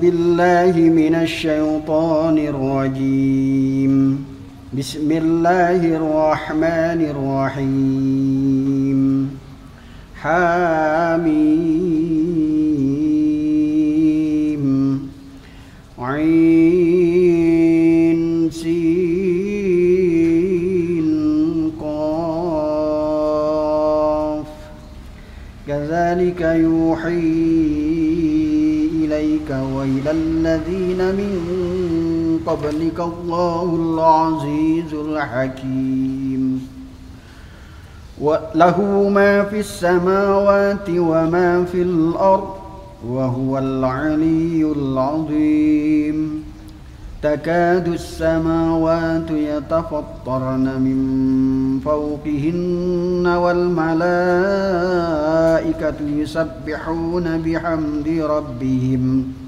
بالله من الشيطان الرجيم بسم الله الرحمن الرحيم حميم عين سين قاف كذلك يوحي وإلى الذين من قبلك الله العزيز الحكيم وله ما في السماوات وما في الأرض وهو العلي العظيم تكاد السماوات يتفطرن من فوقهن والملائكة يسبحون بحمد ربهم ۖ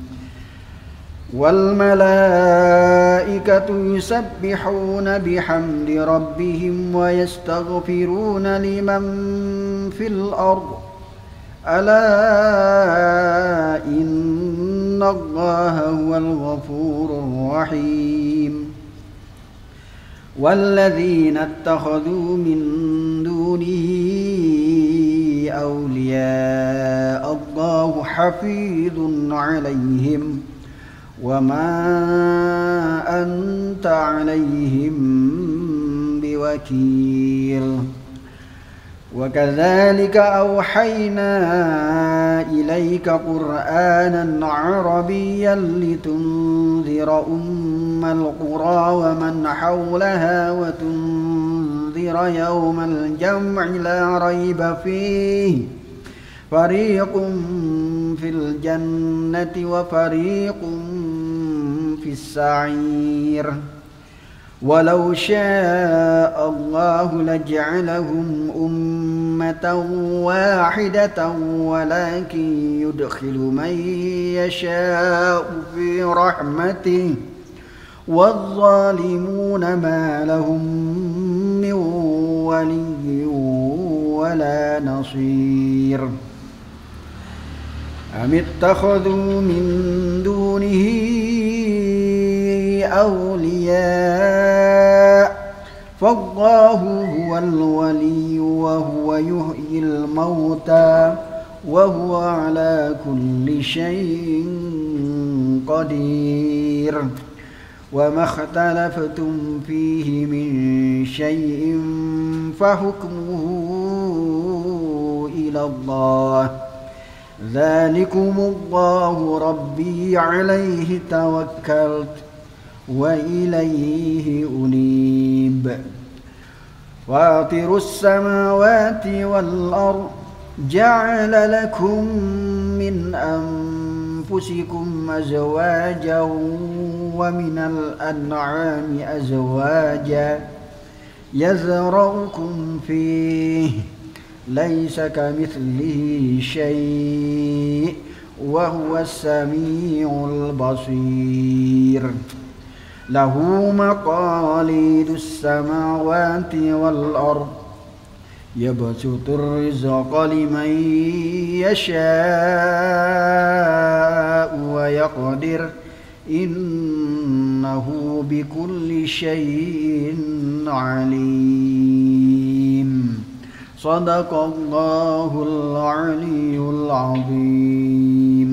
والملائكة يسبحون بحمد ربهم ويستغفرون لمن في الأرض ألا إن الله هو الغفور الرحيم والذين اتخذوا من دونه أولياء الله حفيظ عليهم ۖ وما أنت عليهم بوكيل وكذلك أوحينا إليك قرآنا عربيا لتنذر أم القرى ومن حولها وتنذر يوم الجمع لا ريب فيه فريق في الجنة وفريق في السعير ولو شاء الله لجعلهم أمة واحدة ولكن يدخل من يشاء في رحمته والظالمون ما لهم من ولي ولا نصير أم اتخذوا من دونه أولياء فالله هو الولي وهو يحيي الموتى وهو على كل شيء قدير وما اختلفتم فيه من شيء فحكمه إلى الله ذلكم الله ربي عليه توكلت وإليه أنيب فاطر السماوات والأرض جعل لكم من أنفسكم أزواجا ومن الأنعام أزواجا يزرعكم فيه ليس كمثله شيء وهو السميع البصير له مقاليد السماوات والأرض يبسط الرزق لمن يشاء ويقدر إنه بكل شيء عليم صدق الله العلي العظيم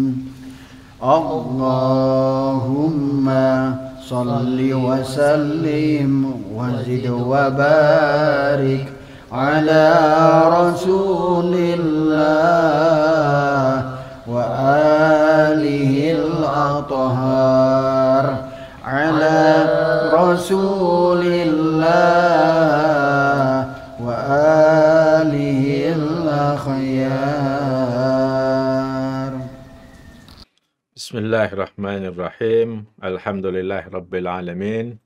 اللهم صل وسلم وزد وبارك على رسول الله وآله الأطهار على رسول الله بسم الله الرحمن الرحيم الحمد لله رب العالمين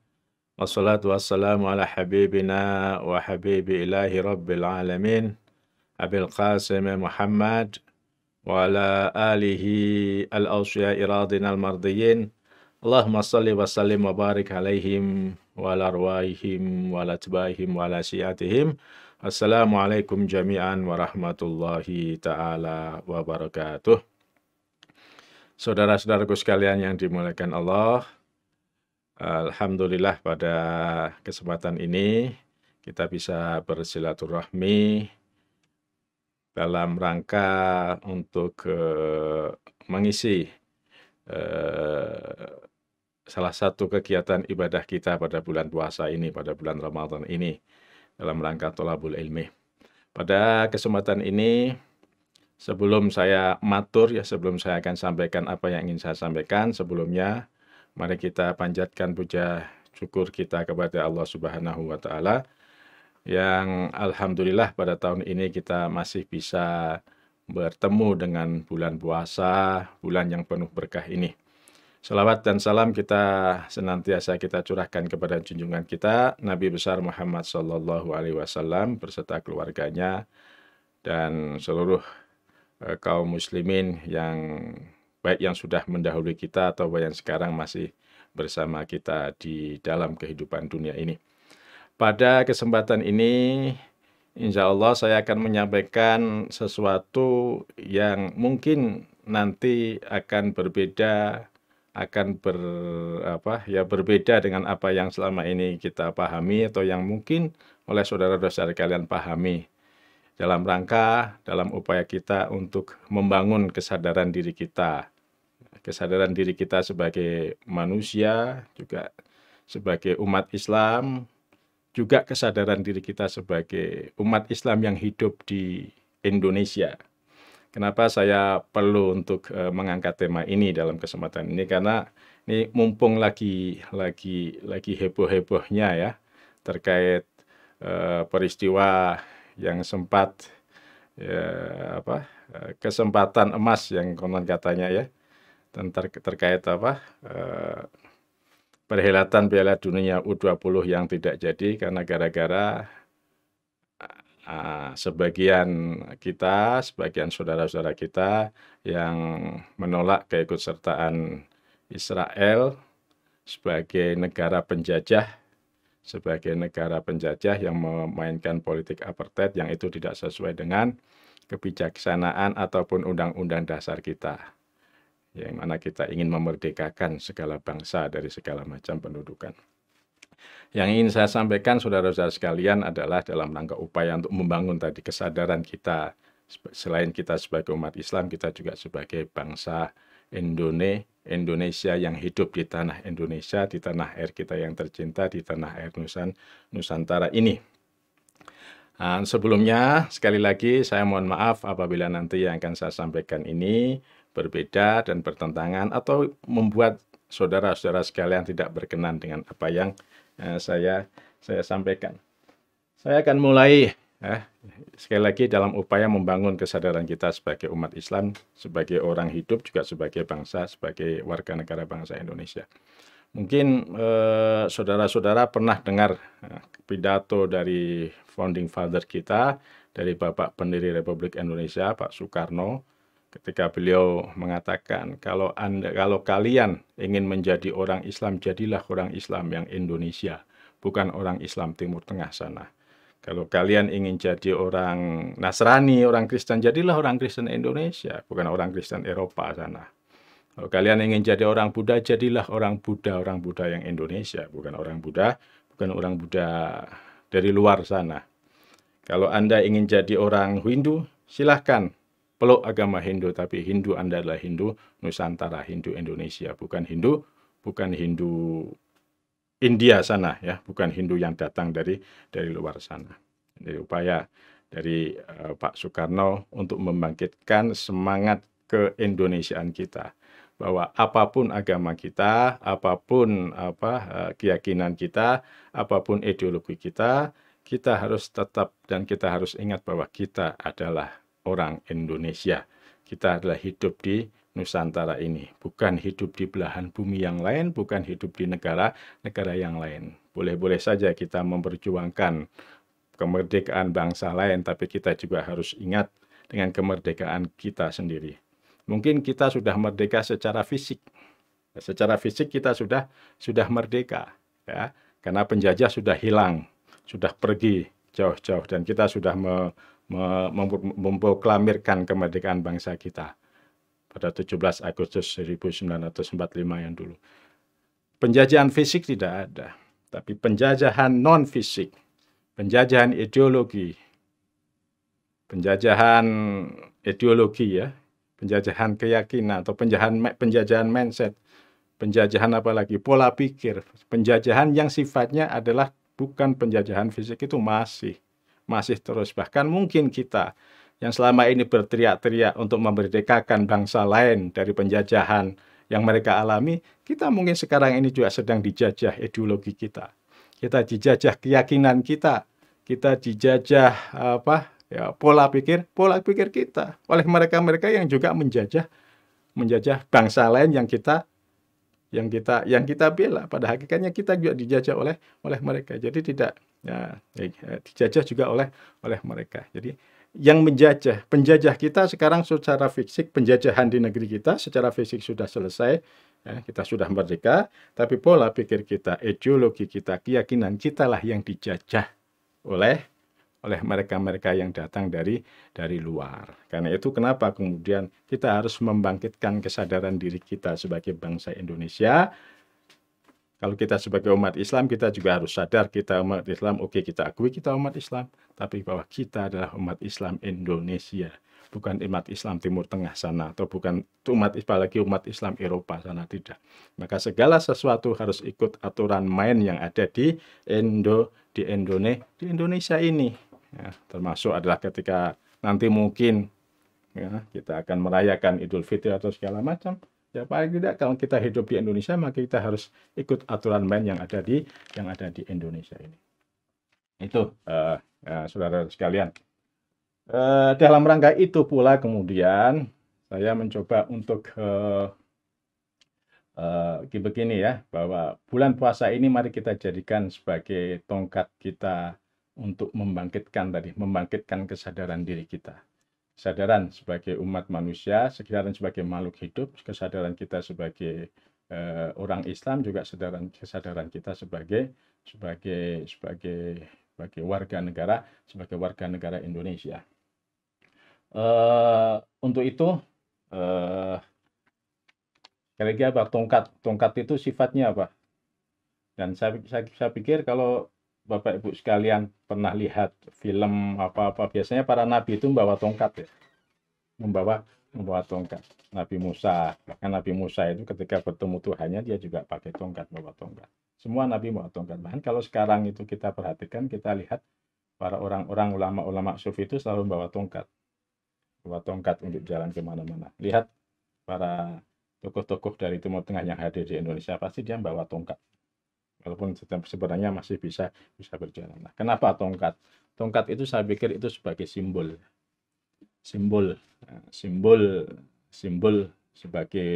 والصلاة والسلام على حبيبنا وحبيب إله رب العالمين أبي القاسم محمد وعلى آله الأوصياء إرادنا المرضيين اللهم صل وسلم وبارك عليهم وعلى أرواحهم وعلى أتباعهم وعلى سيئاتهم السلام عليكم جميعا ورحمة الله تعالى وبركاته Saudara-saudaraku sekalian yang dimuliakan Allah, Alhamdulillah pada kesempatan ini kita bisa bersilaturahmi dalam rangka untuk eh, mengisi eh, salah satu kegiatan ibadah kita pada bulan puasa ini, pada bulan Ramadan ini dalam rangka tolabul ilmi. Pada kesempatan ini Sebelum saya matur ya sebelum saya akan sampaikan apa yang ingin saya sampaikan sebelumnya mari kita panjatkan puja syukur kita kepada Allah Subhanahu wa taala yang alhamdulillah pada tahun ini kita masih bisa bertemu dengan bulan puasa, bulan yang penuh berkah ini. Salawat dan salam kita senantiasa kita curahkan kepada junjungan kita Nabi besar Muhammad Sallallahu Alaihi Wasallam berserta keluarganya dan seluruh Eh, kaum muslimin yang baik yang sudah mendahului kita atau yang sekarang masih bersama kita di dalam kehidupan dunia ini. Pada kesempatan ini, insya Allah saya akan menyampaikan sesuatu yang mungkin nanti akan berbeda, akan ber apa ya berbeda dengan apa yang selama ini kita pahami atau yang mungkin oleh saudara-saudara kalian pahami dalam rangka dalam upaya kita untuk membangun kesadaran diri kita. Kesadaran diri kita sebagai manusia, juga sebagai umat Islam, juga kesadaran diri kita sebagai umat Islam yang hidup di Indonesia. Kenapa saya perlu untuk eh, mengangkat tema ini dalam kesempatan ini karena ini mumpung lagi lagi lagi heboh-hebohnya ya terkait eh, peristiwa yang sempat ya, apa kesempatan emas yang konon katanya ya tentang terkait apa eh, perhelatan Piala Dunia U20 yang tidak jadi karena gara-gara uh, sebagian kita, sebagian saudara-saudara kita yang menolak keikutsertaan Israel sebagai negara penjajah sebagai negara penjajah yang memainkan politik apartheid yang itu tidak sesuai dengan kebijaksanaan ataupun undang-undang dasar kita. Yang mana kita ingin memerdekakan segala bangsa dari segala macam pendudukan. Yang ingin saya sampaikan saudara-saudara sekalian adalah dalam rangka upaya untuk membangun tadi kesadaran kita selain kita sebagai umat Islam kita juga sebagai bangsa Indonesia Indonesia yang hidup di tanah Indonesia, di tanah air kita yang tercinta, di tanah air Nusan, Nusantara ini. Dan ah, sebelumnya, sekali lagi saya mohon maaf apabila nanti yang akan saya sampaikan ini berbeda dan bertentangan atau membuat saudara-saudara sekalian tidak berkenan dengan apa yang eh, saya saya sampaikan. Saya akan mulai eh, sekali lagi dalam upaya membangun kesadaran kita sebagai umat Islam, sebagai orang hidup juga sebagai bangsa, sebagai warga negara bangsa Indonesia. Mungkin eh, saudara-saudara eh, pernah dengar eh, pidato dari founding father kita, dari Bapak Pendiri Republik Indonesia, Pak Soekarno, ketika beliau mengatakan kalau anda, kalau kalian ingin menjadi orang Islam, jadilah orang Islam yang Indonesia, bukan orang Islam Timur Tengah sana. Kalau kalian ingin jadi orang Nasrani, orang Kristen, jadilah orang Kristen Indonesia, bukan orang Kristen Eropa sana. Kalau kalian ingin jadi orang Buddha, jadilah orang Buddha, orang Buddha yang Indonesia, bukan orang Buddha, bukan orang Buddha dari luar sana. Kalau Anda ingin jadi orang Hindu, silahkan peluk agama Hindu, tapi Hindu Anda adalah Hindu Nusantara, Hindu Indonesia, bukan Hindu, bukan Hindu India sana ya, bukan Hindu yang datang dari dari luar sana. Jadi upaya dari uh, Pak Soekarno untuk membangkitkan semangat keindonesiaan kita bahwa apapun agama kita, apapun apa uh, keyakinan kita, apapun ideologi kita, kita harus tetap dan kita harus ingat bahwa kita adalah orang Indonesia. Kita adalah hidup di Nusantara ini. Bukan hidup di belahan bumi yang lain, bukan hidup di negara-negara yang lain. Boleh-boleh saja kita memperjuangkan kemerdekaan bangsa lain, tapi kita juga harus ingat dengan kemerdekaan kita sendiri. Mungkin kita sudah merdeka secara fisik. Secara fisik kita sudah sudah merdeka, ya. Karena penjajah sudah hilang, sudah pergi jauh-jauh dan kita sudah me, me, memproklamirkan kemerdekaan bangsa kita pada 17 Agustus 1945 yang dulu. Penjajahan fisik tidak ada, tapi penjajahan non fisik, penjajahan ideologi, penjajahan ideologi ya, penjajahan keyakinan atau penjajahan penjajahan mindset, penjajahan apalagi pola pikir, penjajahan yang sifatnya adalah bukan penjajahan fisik itu masih masih terus bahkan mungkin kita yang selama ini berteriak-teriak untuk memerdekakan bangsa lain dari penjajahan yang mereka alami, kita mungkin sekarang ini juga sedang dijajah ideologi kita. Kita dijajah keyakinan kita, kita dijajah apa? Ya, pola pikir, pola pikir kita oleh mereka-mereka yang juga menjajah menjajah bangsa lain yang kita yang kita yang kita bela pada hakikatnya kita juga dijajah oleh oleh mereka jadi tidak ya, eh, dijajah juga oleh oleh mereka jadi yang menjajah. Penjajah kita sekarang secara fisik, penjajahan di negeri kita secara fisik sudah selesai, ya, kita sudah merdeka, tapi pola pikir kita, ideologi kita, keyakinan kita lah yang dijajah oleh oleh mereka-mereka yang datang dari dari luar. Karena itu kenapa kemudian kita harus membangkitkan kesadaran diri kita sebagai bangsa Indonesia kalau kita sebagai umat Islam, kita juga harus sadar kita umat Islam. Oke, kita akui kita umat Islam, tapi bahwa kita adalah umat Islam Indonesia, bukan umat Islam Timur Tengah sana, atau bukan umat lagi umat Islam Eropa sana tidak. Maka segala sesuatu harus ikut aturan main yang ada di Indo di Indonesia di Indonesia ini. Ya, termasuk adalah ketika nanti mungkin ya, kita akan merayakan Idul Fitri atau segala macam Ya paling tidak kalau kita hidup di Indonesia maka kita harus ikut aturan main yang ada di yang ada di Indonesia ini. Itu uh, uh, saudara sekalian. Uh, dalam rangka itu pula kemudian saya mencoba untuk uh, uh, begini ya bahwa bulan puasa ini mari kita jadikan sebagai tongkat kita untuk membangkitkan tadi membangkitkan kesadaran diri kita kesadaran sebagai umat manusia, kesadaran sebagai makhluk hidup, kesadaran kita sebagai uh, orang Islam juga kesadaran kesadaran kita sebagai sebagai sebagai sebagai warga negara, sebagai warga negara Indonesia. Uh, untuk itu eh, kira-kira apa tongkat tongkat itu sifatnya apa? Dan saya saya, saya pikir kalau Bapak Ibu sekalian pernah lihat film apa-apa biasanya para nabi itu membawa tongkat ya. Membawa membawa tongkat. Nabi Musa, bahkan Nabi Musa itu ketika bertemu Tuhannya dia juga pakai tongkat, membawa tongkat. Semua nabi bawa tongkat. Bahkan kalau sekarang itu kita perhatikan, kita lihat para orang-orang ulama-ulama sufi itu selalu membawa tongkat. membawa tongkat untuk jalan kemana-mana. Lihat para tokoh-tokoh dari Timur Tengah yang hadir di Indonesia, pasti dia membawa tongkat walaupun sebenarnya masih bisa bisa berjalan. Nah, kenapa tongkat? Tongkat itu saya pikir itu sebagai simbol, simbol, eh, simbol, simbol sebagai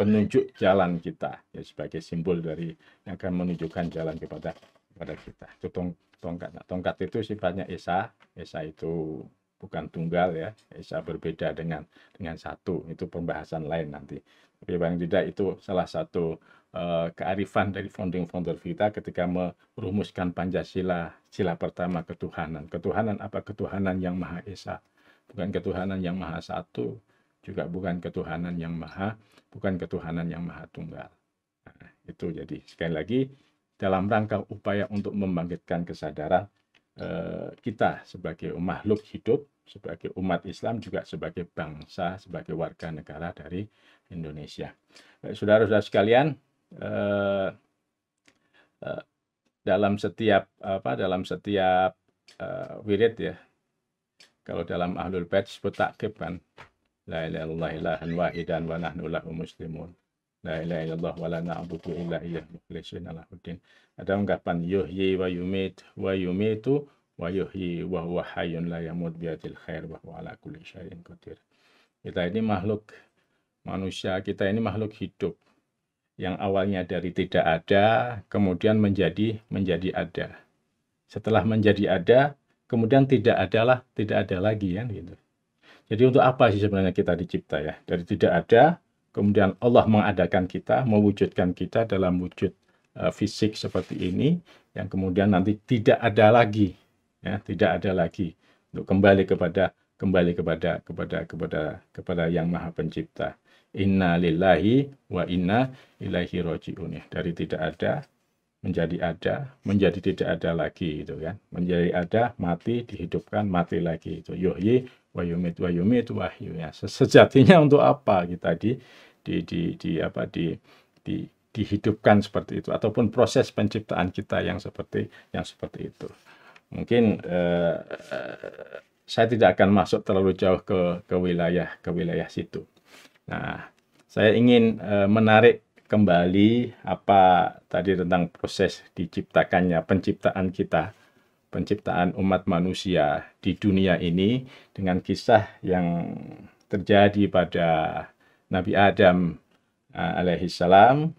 penunjuk jalan kita, ya sebagai simbol dari yang akan menunjukkan jalan kepada kepada kita. Itu tong, tongkat. Nah, tongkat itu sifatnya esa, esa itu bukan tunggal ya, esa berbeda dengan dengan satu. Itu pembahasan lain nanti. Tapi paling tidak itu salah satu Eh, kearifan dari Funding founder kita ketika merumuskan Pancasila sila pertama ketuhanan. Ketuhanan apa? Ketuhanan yang Maha Esa. Bukan ketuhanan yang Maha Satu, juga bukan ketuhanan yang Maha, bukan ketuhanan yang Maha Tunggal. Nah, itu jadi sekali lagi dalam rangka upaya untuk membangkitkan kesadaran eh, kita sebagai makhluk hidup, sebagai umat Islam juga sebagai bangsa, sebagai warga negara dari Indonesia. Saudara-saudara sekalian, Eh, eh, dalam setiap apa dalam setiap uh, wirid ya kalau dalam ahlul bait disebut takib kan la ilaha illallah ilahan wahidan wa nahnu lahu muslimun la ilaha illallah wa la na'budu illa iyyah mukhlishina din ada ungkapan yuhyi wa yumit wa yumitu wa yuhyi wa huwa hayyun la yamut biadil khair wa huwa ala kulli syai'in qadir kita ini makhluk manusia kita ini makhluk hidup yang awalnya dari tidak ada kemudian menjadi menjadi ada. Setelah menjadi ada, kemudian tidak adalah tidak ada lagi ya, gitu. Jadi untuk apa sih sebenarnya kita dicipta ya? Dari tidak ada kemudian Allah mengadakan kita, mewujudkan kita dalam wujud uh, fisik seperti ini yang kemudian nanti tidak ada lagi ya, tidak ada lagi untuk kembali kepada kembali kepada kepada kepada kepada yang Maha Pencipta inna lillahi wa inna ilaihi rojiun ya. Dari tidak ada menjadi ada, menjadi tidak ada lagi itu kan. Menjadi ada, mati, dihidupkan, mati lagi itu. Yuhyi wa yumit wa yumit wahyu ya. Sejatinya untuk apa kita gitu di di di, di apa di di dihidupkan seperti itu ataupun proses penciptaan kita yang seperti yang seperti itu mungkin eh, eh saya tidak akan masuk terlalu jauh ke ke wilayah ke wilayah situ Nah, saya ingin uh, menarik kembali apa tadi tentang proses diciptakannya penciptaan kita, penciptaan umat manusia di dunia ini dengan kisah yang terjadi pada Nabi Adam eh, alaihi salam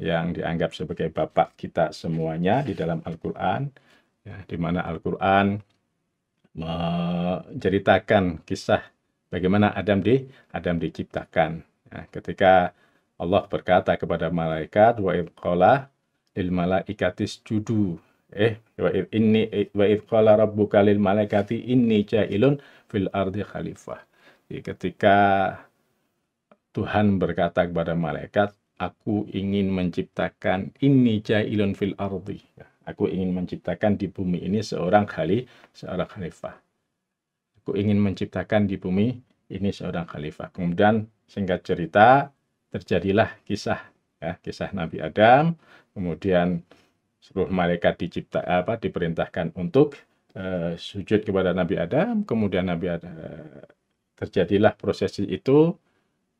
yang dianggap sebagai bapak kita semuanya di dalam Al-Qur'an ya, di mana Al-Qur'an menceritakan kisah bagaimana Adam di Adam diciptakan. Nah, ketika Allah berkata kepada malaikat wa qala lil malaikatis judu eh wa inni wa qala rabbuka lil malaikati inni ja'ilun fil ardi khalifah. Jadi ketika Tuhan berkata kepada malaikat, aku ingin menciptakan ini jailun fil ardi. Ya, aku ingin menciptakan di bumi ini seorang kali seorang khalifah. Aku ingin menciptakan di bumi ini seorang khalifah. Kemudian singkat cerita terjadilah kisah ya, kisah Nabi Adam, kemudian seluruh malaikat dicipta apa diperintahkan untuk uh, sujud kepada Nabi Adam, kemudian Nabi Adam eh, terjadilah prosesi itu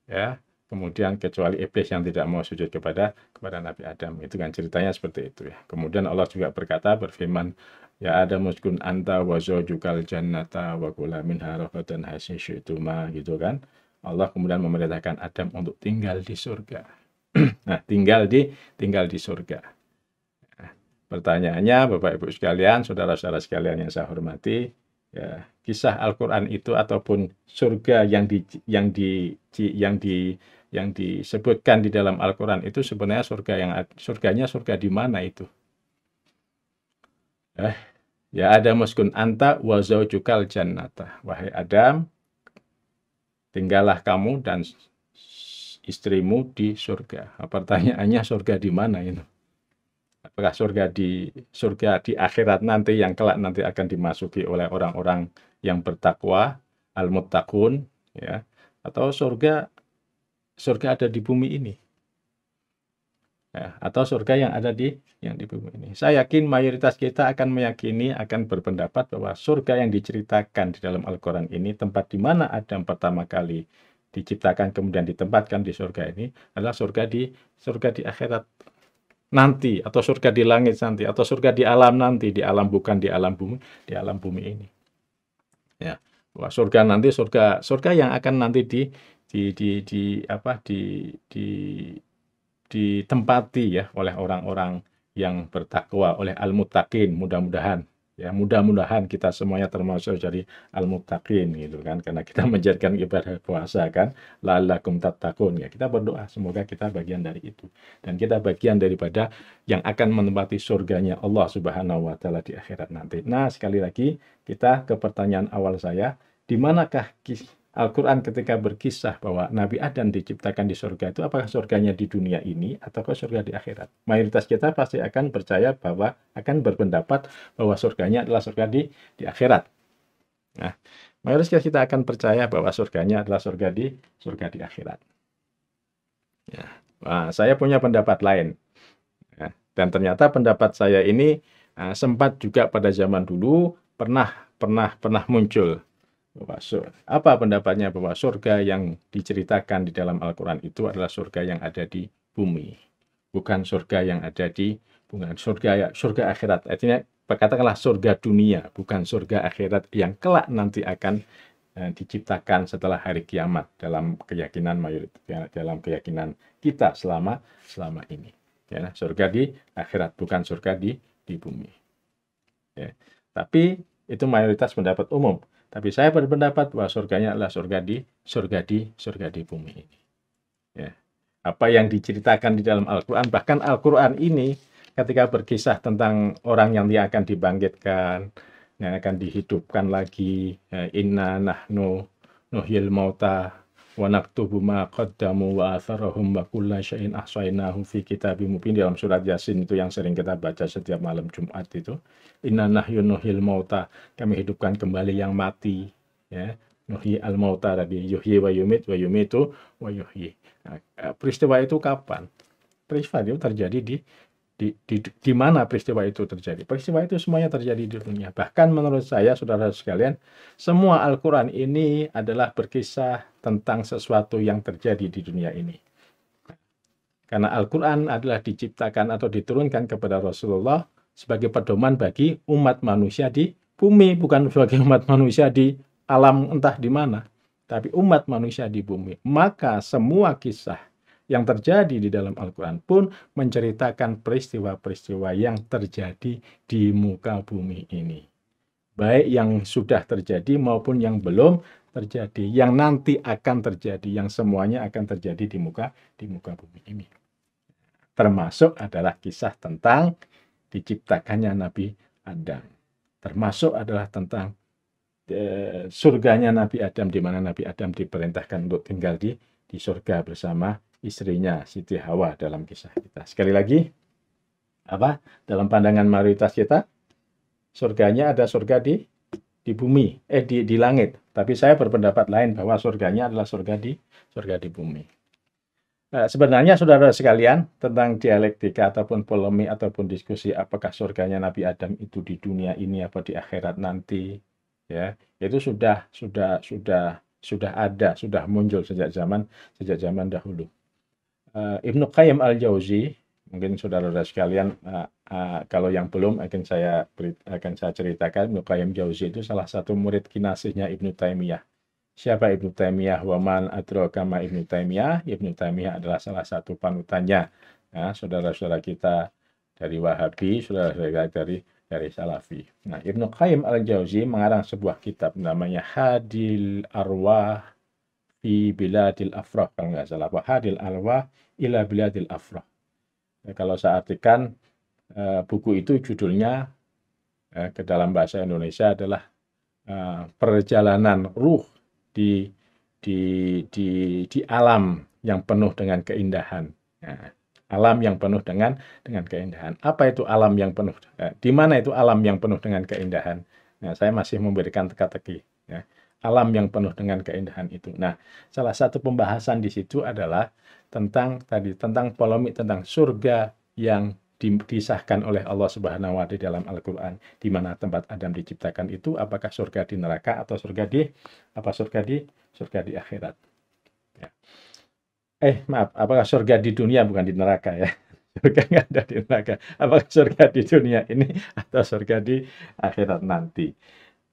ya kemudian kecuali iblis yang tidak mau sujud kepada kepada Nabi Adam itu kan ceritanya seperti itu ya kemudian Allah juga berkata berfirman ya ada muskun anta wazo zawjukal jannata wa kula minha itu hasyituma gitu kan Allah kemudian memerintahkan Adam untuk tinggal di surga nah tinggal di tinggal di surga nah, pertanyaannya Bapak Ibu sekalian saudara-saudara sekalian yang saya hormati ya kisah Al-Qur'an itu ataupun surga yang di yang di yang di yang disebutkan di dalam Al-Quran itu sebenarnya surga yang surganya surga di mana itu? Eh, ya ada muskun anta wazau zaujukal jannata. Wahai Adam, tinggallah kamu dan istrimu di surga. Nah, pertanyaannya surga di mana ini? Apakah surga di surga di akhirat nanti yang kelak nanti akan dimasuki oleh orang-orang yang bertakwa, al-muttaqun, ya, atau surga surga ada di bumi ini. Ya, atau surga yang ada di yang di bumi ini. Saya yakin mayoritas kita akan meyakini, akan berpendapat bahwa surga yang diceritakan di dalam Al-Quran ini, tempat di mana Adam pertama kali diciptakan kemudian ditempatkan di surga ini adalah surga di surga di akhirat nanti atau surga di langit nanti atau surga di alam nanti di alam bukan di alam bumi di alam bumi ini ya Wah, surga nanti surga surga yang akan nanti di di di di apa di di ditempati ya oleh orang-orang yang bertakwa oleh al-muttaqin mudah-mudahan ya mudah-mudahan kita semuanya termasuk dari al-muttaqin gitu kan karena kita menjadikan ibadah puasa kan lalakum tattaqun ya kita berdoa semoga kita bagian dari itu dan kita bagian daripada yang akan menempati surganya Allah Subhanahu wa taala di akhirat nanti. Nah, sekali lagi kita ke pertanyaan awal saya, di manakah Al-Quran ketika berkisah bahwa Nabi Adam diciptakan di surga itu apakah surganya di dunia ini ataukah surga di akhirat? Mayoritas kita pasti akan percaya bahwa akan berpendapat bahwa surganya adalah surga di di akhirat. Nah, mayoritas kita akan percaya bahwa surganya adalah surga di surga di akhirat. Ya. Nah, saya punya pendapat lain. Ya. Dan ternyata pendapat saya ini uh, sempat juga pada zaman dulu pernah pernah pernah muncul bahwa surga. Apa pendapatnya bahwa surga yang diceritakan di dalam Al-Quran itu adalah surga yang ada di bumi, bukan surga yang ada di bukan surga ya surga akhirat. Artinya katakanlah surga dunia, bukan surga akhirat yang kelak nanti akan eh, diciptakan setelah hari kiamat dalam keyakinan mayoritas ya, dalam keyakinan kita selama selama ini. Ya, surga di akhirat bukan surga di di bumi. Ya. Tapi itu mayoritas pendapat umum. Tapi saya berpendapat bahwa surganya adalah surga di surga di surga di bumi ini. Ya. Apa yang diceritakan di dalam Al-Qur'an bahkan Al-Qur'an ini ketika berkisah tentang orang yang dia akan dibangkitkan, yang akan dihidupkan lagi, ya, inna nahnu nuhil mauta wa naktubu ma qaddamu wa atharahum wa kulla syai'in ahsainahu fi kitabim mubin dalam surat Yasin itu yang sering kita baca setiap malam Jumat itu inna nuhil mauta kami hidupkan kembali yang mati ya nuhi al mauta tadi yuhyi wa yumit wa yumitu wa yuhyi nah, eh, peristiwa itu kapan peristiwa itu terjadi di di, di, di mana peristiwa itu terjadi. Peristiwa itu semuanya terjadi di dunia. Bahkan menurut saya, saudara sekalian, semua Al-Quran ini adalah berkisah tentang sesuatu yang terjadi di dunia ini. Karena Al-Quran adalah diciptakan atau diturunkan kepada Rasulullah sebagai pedoman bagi umat manusia di bumi, bukan sebagai umat manusia di alam entah di mana. Tapi umat manusia di bumi. Maka semua kisah yang terjadi di dalam Al-Quran pun menceritakan peristiwa-peristiwa yang terjadi di muka bumi ini. Baik yang sudah terjadi maupun yang belum terjadi, yang nanti akan terjadi, yang semuanya akan terjadi di muka di muka bumi ini. Termasuk adalah kisah tentang diciptakannya Nabi Adam. Termasuk adalah tentang eh, surganya Nabi Adam di mana Nabi Adam diperintahkan untuk tinggal di di surga bersama istrinya Siti Hawa dalam kisah kita. Sekali lagi, apa dalam pandangan mayoritas kita surganya ada surga di di bumi eh di di langit. Tapi saya berpendapat lain bahwa surganya adalah surga di surga di bumi. Nah, sebenarnya saudara sekalian tentang dialektika ataupun polemik ataupun diskusi apakah surganya Nabi Adam itu di dunia ini apa di akhirat nanti ya itu sudah sudah sudah sudah ada sudah muncul sejak zaman sejak zaman dahulu uh, Ibnu Qayyim al-Jauzi, mungkin saudara-saudara sekalian uh, uh, kalau yang belum akan saya akan saya ceritakan Ibnu Qayyim Jauzi itu salah satu murid kinasihnya Ibnu Taimiyah. Siapa Ibnu Taimiyah? Waman adrokama Ibnu Taimiyah. Ibnu Taimiyah adalah salah satu panutannya. Ya, saudara-saudara kita dari Wahabi, saudara-saudara dari dari Salafi. Nah, Ibnu Qayyim al-Jauzi mengarang sebuah kitab namanya Hadil Arwah fi Biladil Afrah kalau nggak salah. Hadil Arwah ila biladil afrah. Ya, kalau saya artikan eh, buku itu judulnya eh, ke dalam bahasa Indonesia adalah eh, perjalanan ruh di di di di alam yang penuh dengan keindahan. Ya, alam yang penuh dengan dengan keindahan. Apa itu alam yang penuh? Eh, di mana itu alam yang penuh dengan keindahan? Nah, saya masih memberikan teka-teki. Ya alam yang penuh dengan keindahan itu. Nah, salah satu pembahasan di situ adalah tentang tadi tentang polemik tentang surga yang disahkan oleh Allah Subhanahu wa taala di dalam Al-Qur'an di mana tempat Adam diciptakan itu apakah surga di neraka atau surga di apa surga di surga di akhirat. Ya. Eh, maaf, apakah surga di dunia bukan di neraka ya? surga nggak ada di neraka. Apakah surga di dunia ini atau surga di akhirat nanti?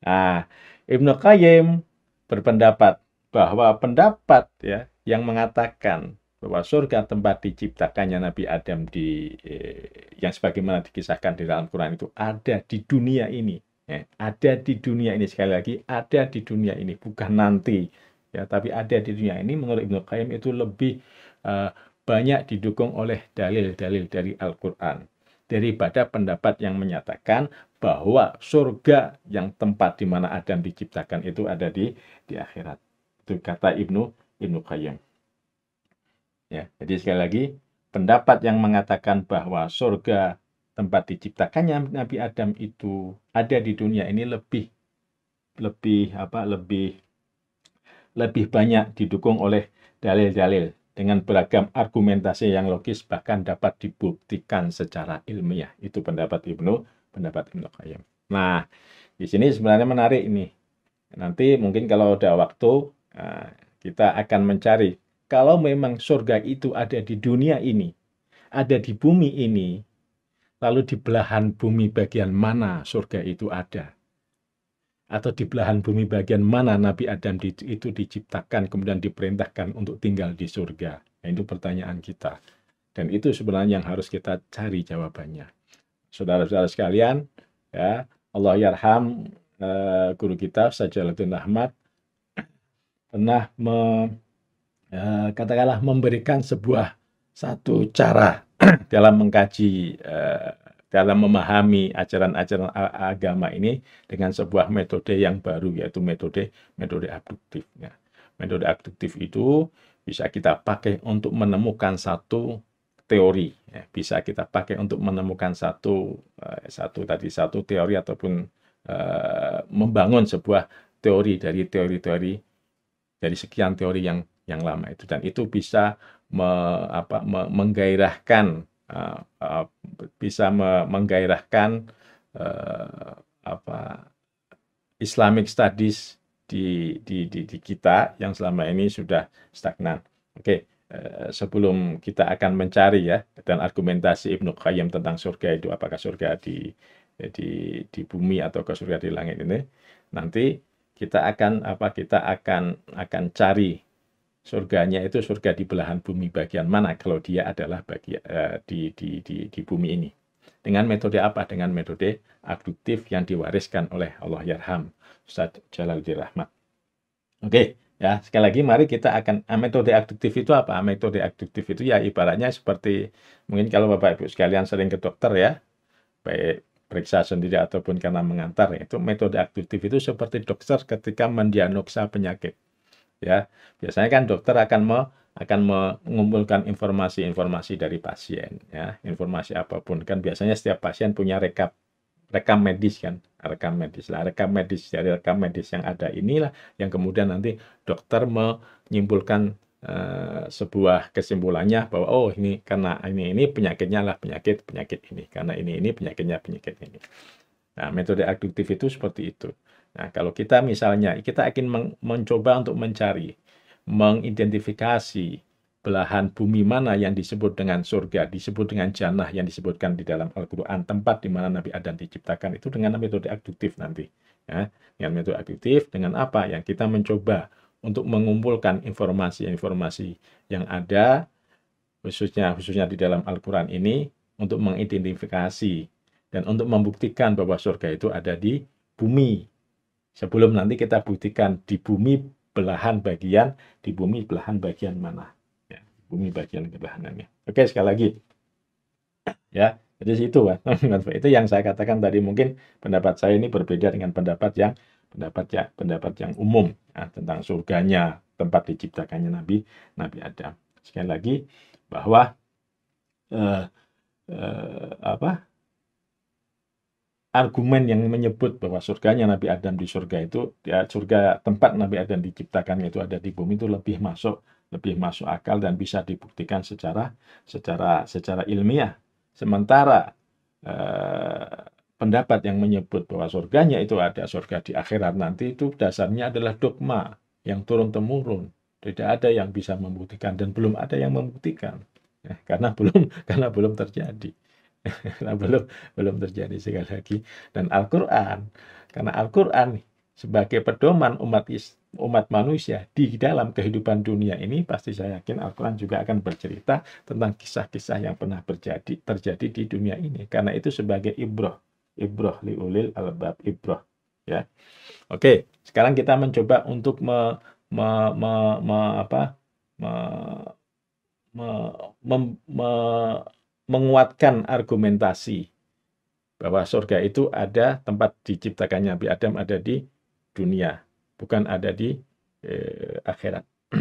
Nah, Ibnu Qayyim berpendapat bahwa pendapat ya yang mengatakan bahwa surga tempat diciptakannya Nabi Adam di eh, yang sebagaimana dikisahkan di dalam Quran itu ada di dunia ini ya, ada di dunia ini sekali lagi ada di dunia ini bukan nanti ya tapi ada di dunia ini menurut Ibnu Qayyim itu lebih eh, banyak didukung oleh dalil-dalil dari Al-Qur'an daripada pendapat yang menyatakan bahwa surga yang tempat di mana Adam diciptakan itu ada di di akhirat. Itu kata Ibnu Ibnu Qayyim. Ya, jadi sekali lagi pendapat yang mengatakan bahwa surga tempat diciptakannya Nabi Adam itu ada di dunia ini lebih lebih apa lebih lebih banyak didukung oleh dalil-dalil dengan beragam argumentasi yang logis bahkan dapat dibuktikan secara ilmiah. Itu pendapat Ibnu, pendapat Ibnu Qayyim. Nah, di sini sebenarnya menarik ini. Nanti mungkin kalau ada waktu eh, kita akan mencari kalau memang surga itu ada di dunia ini, ada di bumi ini, lalu di belahan bumi bagian mana surga itu ada? atau di belahan bumi bagian mana Nabi Adam itu diciptakan kemudian diperintahkan untuk tinggal di surga? Nah, itu pertanyaan kita. Dan itu sebenarnya yang harus kita cari jawabannya. Saudara-saudara sekalian, ya Allah yarham uh, guru kita Ustaz Jalaluddin Ahmad pernah me, uh, katakanlah memberikan sebuah satu cara dalam mengkaji uh, dalam memahami ajaran-ajaran agama ini dengan sebuah metode yang baru yaitu metode metode abduktif. Ya. Metode abduktif itu bisa kita pakai untuk menemukan satu teori, ya. bisa kita pakai untuk menemukan satu eh, satu tadi satu teori ataupun uh, membangun sebuah teori dari teori-teori dari sekian teori yang yang lama itu dan itu bisa me, apa, me, menggairahkan Eh, eh, bisa menggairahkan uh, apa Islamic Studies di, di, di, di kita yang selama ini sudah stagnan. Oke, okay. uh, sebelum kita akan mencari ya dan argumentasi Ibnu Qayyim tentang surga itu apakah surga di di di bumi atau ke surga di langit ini nanti kita akan apa kita akan akan cari surganya itu surga di belahan bumi bagian mana kalau dia adalah bagi uh, di, di di di bumi ini dengan metode apa dengan metode abduktif yang diwariskan oleh Allah Yarham Ustaz Jalaluddin Rahmat oke okay, ya sekali lagi mari kita akan ah, metode abduktif itu apa metode abduktif itu ya ibaratnya seperti mungkin kalau Bapak Ibu sekalian sering ke dokter ya baik periksa sendiri ataupun karena mengantar itu metode abduktif itu seperti dokter ketika mendiagnosa penyakit ya biasanya kan dokter akan me, akan mengumpulkan informasi-informasi dari pasien ya informasi apapun kan biasanya setiap pasien punya rekap rekam medis kan rekam medis lah rekam medis dari rekam medis yang ada inilah yang kemudian nanti dokter menyimpulkan Uh, sebuah kesimpulannya bahwa oh ini karena ini ini penyakitnya lah penyakit penyakit ini karena ini ini penyakitnya penyakit ini. Nah, metode aduktif itu seperti itu. Nah, kalau kita misalnya kita ingin mencoba untuk mencari, mengidentifikasi belahan bumi mana yang disebut dengan surga, disebut dengan jannah yang disebutkan di dalam Al-Qur'an, tempat di mana Nabi Adam diciptakan itu dengan metode abduktif nanti. Ya, dengan metode abduktif dengan apa? Yang kita mencoba untuk mengumpulkan informasi-informasi yang ada khususnya khususnya di dalam Al-Qur'an ini untuk mengidentifikasi dan untuk membuktikan bahwa surga itu ada di bumi Sebelum nanti kita buktikan di bumi belahan bagian, di bumi belahan bagian mana. Ya, bumi bagian kebelahanannya. Oke, sekali lagi. Ya, jadi situ itu yang saya katakan tadi mungkin pendapat saya ini berbeda dengan pendapat yang pendapat ya, pendapat yang umum ya, tentang surganya, tempat diciptakannya Nabi Nabi Adam. Sekali lagi bahwa eh, eh, apa argumen yang menyebut bahwa surganya Nabi Adam di surga itu ya surga tempat Nabi Adam diciptakan itu ada di bumi itu lebih masuk lebih masuk akal dan bisa dibuktikan secara secara secara ilmiah. Sementara eh, pendapat yang menyebut bahwa surganya itu ada surga di akhirat nanti itu dasarnya adalah dogma yang turun temurun. Tidak ada yang bisa membuktikan dan belum ada yang membuktikan. Ya, karena belum karena belum terjadi. nah, belum belum terjadi sekali lagi dan Al-Qur'an karena Al-Qur'an sebagai pedoman umat is, umat manusia di dalam kehidupan dunia ini pasti saya yakin Al-Qur'an juga akan bercerita tentang kisah-kisah yang pernah terjadi terjadi di dunia ini karena itu sebagai ibroh ibroh liulil albab ibroh ya. Oke, sekarang kita mencoba untuk me, me, me, me apa? Me, me, me, me menguatkan argumentasi bahwa surga itu ada tempat diciptakannya Nabi Adam ada di dunia, bukan ada di eh, akhirat.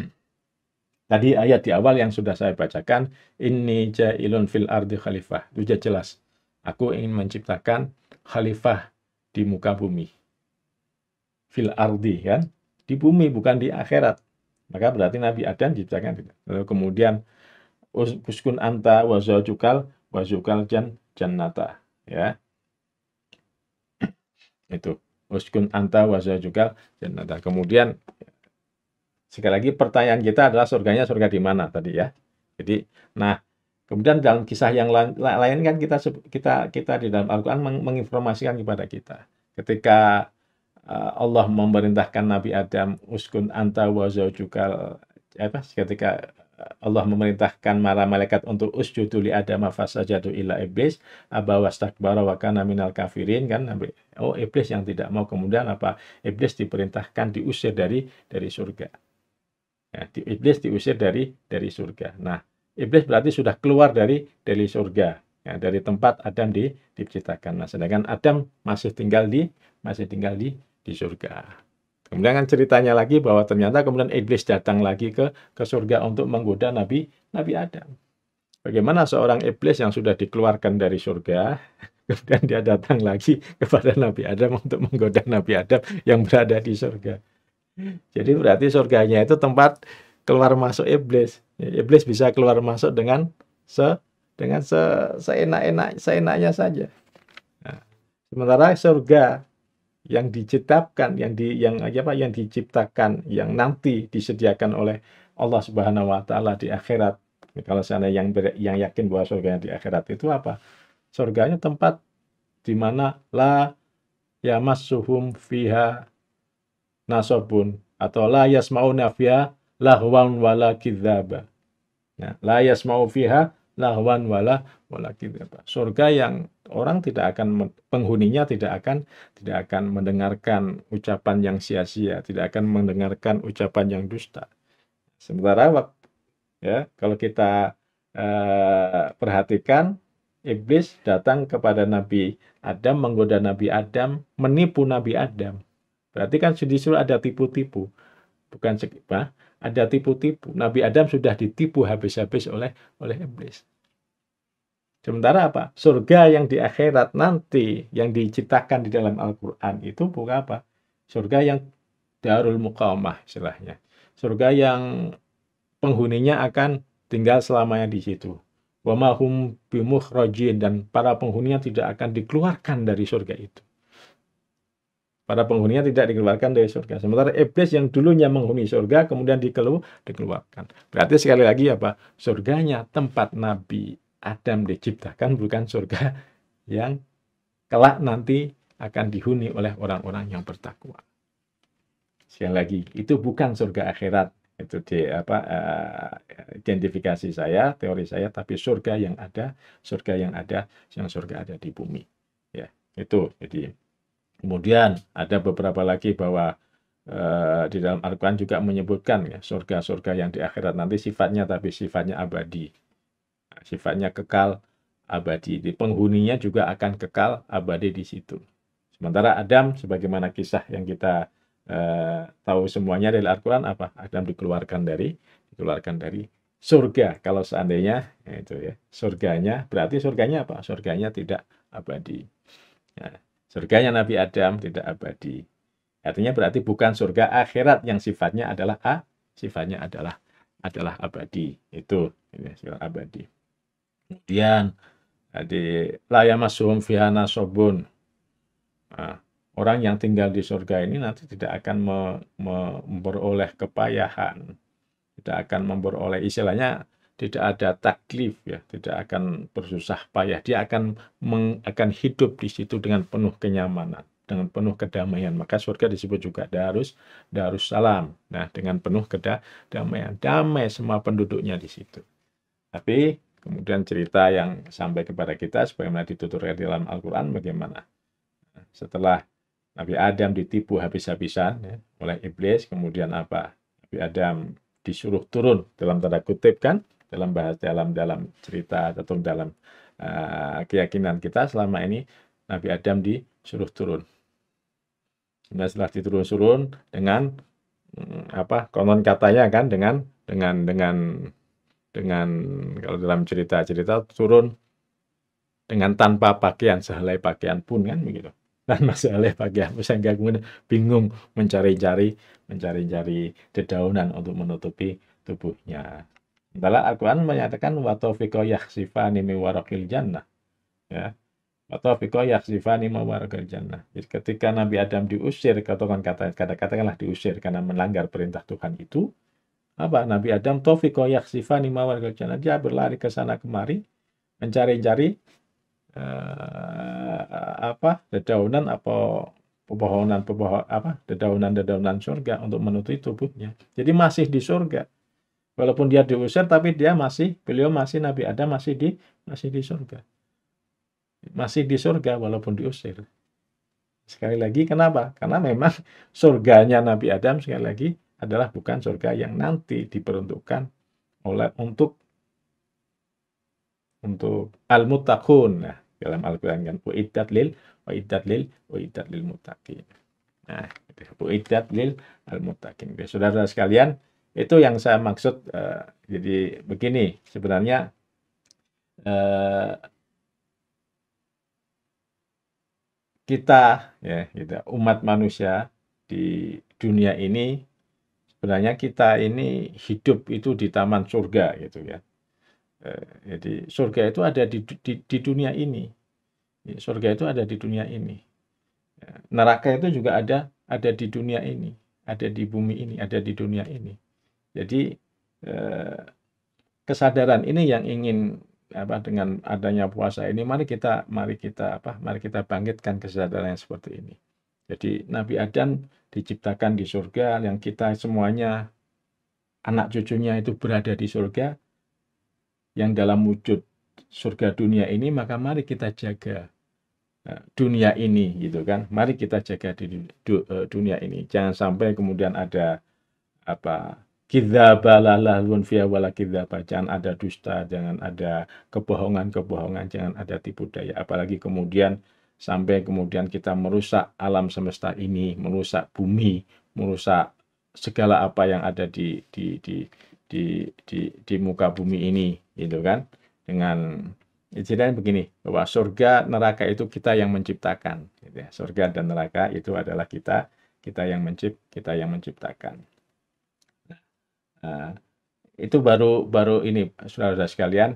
Tadi ayat di awal yang sudah saya bacakan, ini ja'ilun fil ardi khalifah. Itu jelas. Aku ingin menciptakan khalifah di muka bumi. Fil ardi kan, di bumi bukan di akhirat. Maka berarti Nabi Adam diciptakan. Lalu kemudian uskun anta wa zaujukal wa zaujukal jan jannata ya itu uskun anta wa zaujukal jannata kemudian sekali lagi pertanyaan kita adalah surganya surga di mana tadi ya jadi nah kemudian dalam kisah yang lain kan kita kita kita di dalam Al-Qur'an meng menginformasikan kepada kita ketika eh, Allah memerintahkan Nabi Adam uskun anta wa zaujukal apa ketika Allah memerintahkan para malaikat untuk usjudu li mafasa fasajadu illa iblis abawa stakbara wa kana minal kafirin kan oh iblis yang tidak mau kemudian apa iblis diperintahkan diusir dari dari surga. Ya, di, iblis diusir dari dari surga. Nah, iblis berarti sudah keluar dari dari surga. Ya, dari tempat Adam di, diciptakan. Nah, sedangkan Adam masih tinggal di masih tinggal di di surga. Kemudian kan ceritanya lagi bahwa ternyata kemudian iblis datang lagi ke ke surga untuk menggoda Nabi Nabi Adam. Bagaimana seorang iblis yang sudah dikeluarkan dari surga kemudian dia datang lagi kepada Nabi Adam untuk menggoda Nabi Adam yang berada di surga. Jadi berarti surganya itu tempat keluar masuk iblis. Iblis bisa keluar masuk dengan se dengan se, seenak-enak seenaknya saja. Nah, sementara surga yang diciptakan, yang di yang apa yang diciptakan, yang nanti disediakan oleh Allah Subhanahu wa taala di akhirat. Kalau sana yang ber, yang yakin bahwa surganya di akhirat itu apa? Surganya tempat di mana la yamassuhum fiha nasobun atau la yasmauna fiha lahwan wala kidzaba. Nah, la yasmau fiha lahwan wala wala kidzaba. Surga yang orang tidak akan penghuninya tidak akan tidak akan mendengarkan ucapan yang sia-sia, tidak akan mendengarkan ucapan yang dusta. Sementara waktu ya kalau kita eh, perhatikan iblis datang kepada Nabi Adam menggoda Nabi Adam, menipu Nabi Adam. Berarti kan sudah ada tipu-tipu. Bukan sekipah, Ada tipu-tipu. Nabi Adam sudah ditipu habis-habis oleh oleh iblis. Sementara apa? Surga yang di akhirat nanti yang diciptakan di dalam Al-Qur'an itu bukan apa? Surga yang darul muqamah istilahnya. Surga yang penghuninya akan tinggal selamanya di situ. Wa mahum bimukhrajin dan para penghuninya tidak akan dikeluarkan dari surga itu. Para penghuninya tidak dikeluarkan dari surga. Sementara iblis yang dulunya menghuni surga kemudian dikeluarkan. Berarti sekali lagi apa? Surganya tempat nabi Adam diciptakan bukan surga yang kelak nanti akan dihuni oleh orang-orang yang bertakwa. Sekali lagi, itu bukan surga akhirat. Itu di apa uh, identifikasi saya, teori saya, tapi surga yang ada, surga yang ada, yang surga ada di bumi. Ya, itu. Jadi kemudian ada beberapa lagi bahwa eh, di dalam Al-Quran juga menyebutkan ya surga-surga yang di akhirat nanti sifatnya tapi sifatnya abadi sifatnya kekal abadi. Jadi penghuninya juga akan kekal abadi di situ. Sementara Adam, sebagaimana kisah yang kita eh, tahu semuanya dari Al-Quran, apa? Adam dikeluarkan dari dikeluarkan dari surga. Kalau seandainya ya itu ya surganya, berarti surganya apa? Surganya tidak abadi. Ya, surganya Nabi Adam tidak abadi. Artinya berarti bukan surga akhirat yang sifatnya adalah a, sifatnya adalah adalah abadi. Itu ini, abadi. Kemudian di masum fihana sobun. Nah, orang yang tinggal di surga ini nanti tidak akan me, me, memperoleh kepayahan, tidak akan memperoleh istilahnya tidak ada taklif ya, tidak akan bersusah payah. Dia akan meng, akan hidup di situ dengan penuh kenyamanan, dengan penuh kedamaian. Maka surga disebut juga darus darus salam. Nah, dengan penuh kedamaian, damai semua penduduknya di situ. Tapi Kemudian cerita yang sampai kepada kita sebagaimana dituturkan di dalam Al-Quran bagaimana. Setelah Nabi Adam ditipu habis-habisan ya, oleh iblis, kemudian apa? Nabi Adam disuruh turun dalam tanda kutip kan, dalam bahas dalam dalam cerita atau dalam uh, keyakinan kita selama ini Nabi Adam disuruh turun. Kemudian setelah diturun-turun dengan mm, apa konon katanya kan dengan dengan dengan dengan kalau dalam cerita-cerita turun dengan tanpa pakaian sehelai pakaian pun kan begitu dan masalah pakaian sehingga kemudian bingung mencari-cari mencari-cari dedaunan untuk menutupi tubuhnya. Sementara Al-Quran menyatakan wa yaksifani yakhsifani jannah. Ya. Wa yaksifani yakhsifani jannah. Jadi ketika Nabi Adam diusir katakan kata kata katakanlah diusir karena melanggar perintah Tuhan itu, apa Nabi Adam tofiko yaksifani mawar Gajana dia berlari ke sana kemari mencari-cari uh, apa dedaunan apa pepohonan pepohon apa dedaunan dedaunan surga untuk menutupi tubuhnya jadi masih di surga walaupun dia diusir tapi dia masih beliau masih Nabi Adam masih di masih di surga masih di surga walaupun diusir sekali lagi kenapa karena memang surganya Nabi Adam sekali lagi adalah bukan surga yang nanti diperuntukkan oleh untuk untuk al mutakun nah, dalam Al-Qur'an kan uiddat lil uiddat lil uiddat lil mutakin Nah, uiddat lil al mutakin saudara-saudara sekalian, itu yang saya maksud uh, jadi begini sebenarnya uh, kita ya kita umat manusia di dunia ini sebenarnya kita ini hidup itu di taman surga gitu ya. Eh, jadi surga itu ada di, di, di dunia ini. Ya, surga itu ada di dunia ini. Ya, neraka itu juga ada ada di dunia ini, ada di bumi ini, ada di dunia ini. Jadi eh, kesadaran ini yang ingin apa dengan adanya puasa ini mari kita mari kita apa mari kita bangkitkan kesadaran yang seperti ini. Jadi Nabi Adam diciptakan di surga, yang kita semuanya anak cucunya itu berada di surga, yang dalam wujud surga dunia ini, maka mari kita jaga eh, dunia ini gitu kan mari kita jaga di eh, dunia ini jangan sampai kemudian ada apa kita kidzabalalahun fiya wala kidzaba bacaan ada dusta jangan ada kebohongan-kebohongan jangan ada tipu daya apalagi kemudian sampai kemudian kita merusak alam semesta ini, merusak bumi, merusak segala apa yang ada di di di di di, di muka bumi ini, gitu kan? Dengan istilahnya begini, bahwa surga neraka itu kita yang menciptakan, gitu ya. Surga dan neraka itu adalah kita, kita yang mencipt, kita yang menciptakan. Nah, eh, itu baru baru ini saudara-saudara sekalian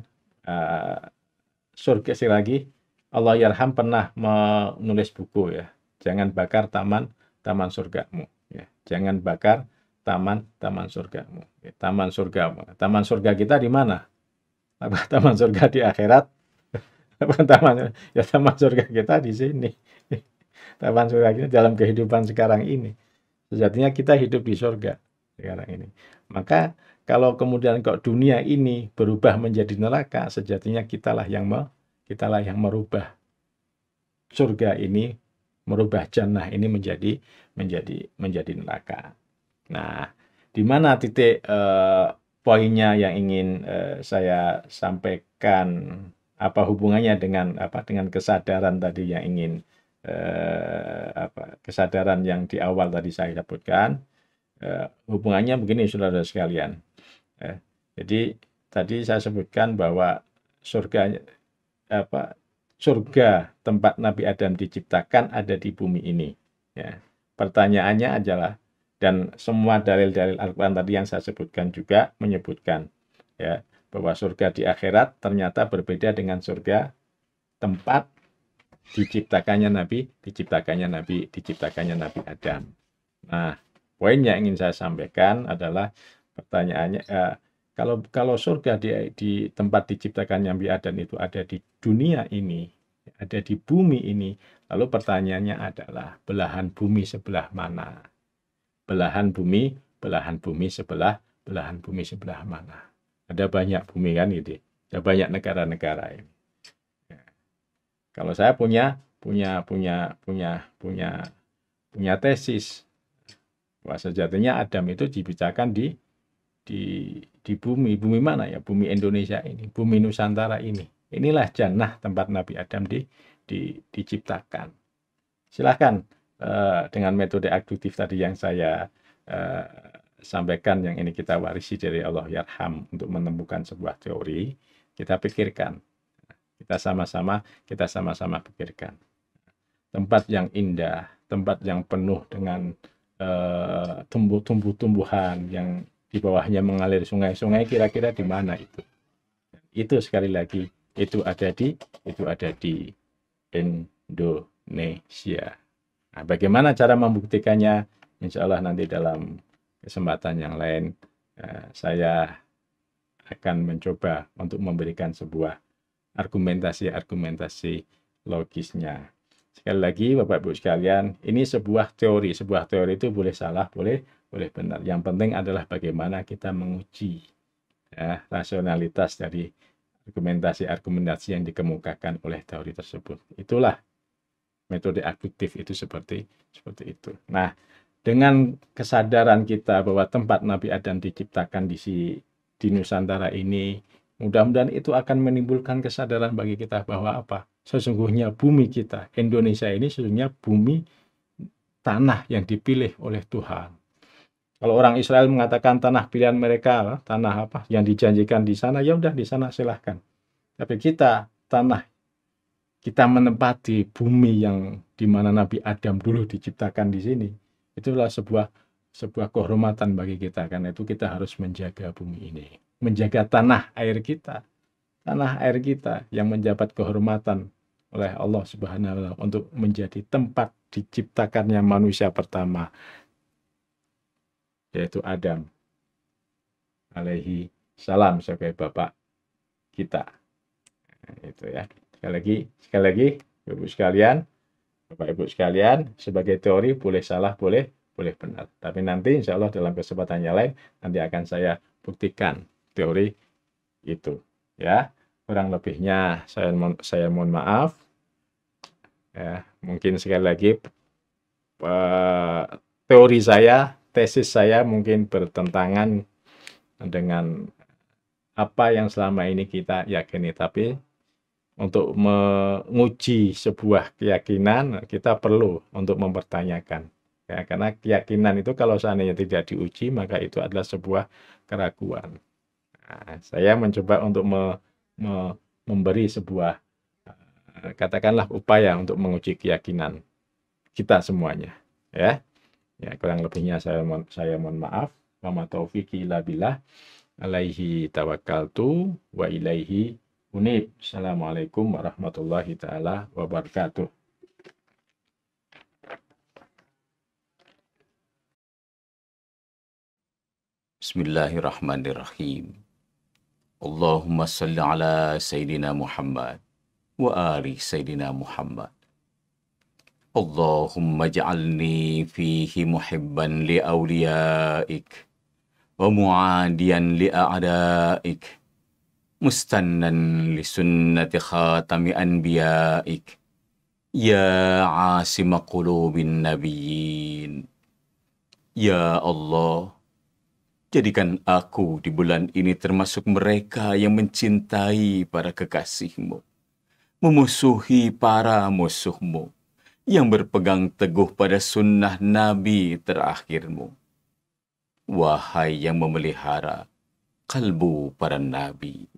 uh, surga sih lagi Allah Yarham pernah menulis buku ya. Jangan bakar taman taman surgamu. Ya. Jangan bakar taman taman surgamu. Ya. Taman surgamu. Taman surga kita di mana? Apa taman surga di akhirat? Apa taman ya taman surga kita di sini. Taman surga kita dalam kehidupan sekarang ini. Sejatinya kita hidup di surga sekarang ini. Maka kalau kemudian kok dunia ini berubah menjadi neraka, sejatinya kitalah yang mau. Kitalah yang merubah surga ini, merubah jannah ini menjadi menjadi menjadi neraka. Nah, di mana titik eh, poinnya yang ingin eh, saya sampaikan apa hubungannya dengan apa dengan kesadaran tadi yang ingin eh, apa kesadaran yang di awal tadi saya sebutkan eh, hubungannya begini saudara sekalian. Eh, jadi tadi saya sebutkan bahwa surga apa surga tempat Nabi Adam diciptakan ada di bumi ini. Ya. Pertanyaannya adalah dan semua dalil-dalil Al-Quran tadi yang saya sebutkan juga menyebutkan ya bahwa surga di akhirat ternyata berbeda dengan surga tempat diciptakannya Nabi, diciptakannya Nabi, diciptakannya Nabi Adam. Nah, poin yang ingin saya sampaikan adalah pertanyaannya eh, kalau kalau surga di, di tempat diciptakan Nabi Adam itu ada di dunia ini, ada di bumi ini. Lalu pertanyaannya adalah belahan bumi sebelah mana? Belahan bumi, belahan bumi sebelah, belahan bumi sebelah mana? Ada banyak bumi kan gitu. Ada banyak negara-negara ini. Ya. Kalau saya punya punya punya punya punya punya tesis bahwa sejatinya Adam itu dibicarakan di di di bumi, bumi mana ya? Bumi Indonesia ini, bumi Nusantara ini. Inilah jannah tempat Nabi Adam di, di diciptakan. Silahkan uh, dengan metode aktif tadi yang saya uh, sampaikan, yang ini kita warisi dari Allah Yarham untuk menemukan sebuah teori, kita pikirkan. Kita sama-sama, kita sama-sama pikirkan. Tempat yang indah, tempat yang penuh dengan eh, tumbuh-tumbuh-tumbuhan yang di bawahnya mengalir sungai-sungai kira-kira di mana itu itu sekali lagi itu ada di itu ada di Indonesia nah, bagaimana cara membuktikannya Insya Allah nanti dalam kesempatan yang lain eh, saya akan mencoba untuk memberikan sebuah argumentasi-argumentasi logisnya sekali lagi Bapak Ibu sekalian ini sebuah teori sebuah teori itu boleh salah boleh boleh benar. Yang penting adalah bagaimana kita menguji ya, rasionalitas dari argumentasi-argumentasi yang dikemukakan oleh teori tersebut. Itulah metode aktif itu seperti seperti itu. Nah, dengan kesadaran kita bahwa tempat Nabi Adam diciptakan di si, di Nusantara ini, mudah-mudahan itu akan menimbulkan kesadaran bagi kita bahwa apa? Sesungguhnya bumi kita, Indonesia ini sesungguhnya bumi tanah yang dipilih oleh Tuhan kalau orang Israel mengatakan tanah pilihan mereka, tanah apa yang dijanjikan di sana, ya udah di sana silahkan. Tapi kita tanah kita menempati bumi yang di mana Nabi Adam dulu diciptakan di sini, itulah sebuah sebuah kehormatan bagi kita karena itu kita harus menjaga bumi ini, menjaga tanah air kita, tanah air kita yang menjabat kehormatan oleh Allah Subhanahu wa taala untuk menjadi tempat diciptakannya manusia pertama yaitu Adam alaihi salam sebagai bapak kita. Nah, itu ya. Sekali lagi, sekali lagi, Ibu sekalian, Bapak Ibu sekalian, sebagai teori boleh salah, boleh boleh benar. Tapi nanti insya Allah dalam kesempatan yang lain nanti akan saya buktikan teori itu. Ya, kurang lebihnya saya mohon, saya mohon maaf. Ya, mungkin sekali lagi teori saya tesis saya mungkin bertentangan dengan apa yang selama ini kita yakini. Tapi untuk menguji sebuah keyakinan kita perlu untuk mempertanyakan. Ya, karena keyakinan itu kalau seandainya tidak diuji maka itu adalah sebuah keraguan. Nah, saya mencoba untuk me, me, memberi sebuah eh, katakanlah upaya untuk menguji keyakinan kita semuanya, ya. Ya, kurang lebihnya saya mohon, saya mohon maaf. Wa ma taufiqi la billah. Alaihi tawakkaltu wa ilaihi unib. Assalamualaikum warahmatullahi taala wabarakatuh. Bismillahirrahmanirrahim. Allahumma salli ala Sayyidina Muhammad wa ali Sayyidina Muhammad. اللهم اجعلني فيه محبا لأوليائك ومعاديا لأعدائك مستنا لسنة خاتم أنبيائك يا عاصم قلوب النبيين يا الله Jadikan aku di bulan ini termasuk mereka yang mencintai para kekasihmu, memusuhi para musuhmu, yang berpegang teguh pada sunnah Nabi terakhirmu. Wahai yang memelihara kalbu para nabi.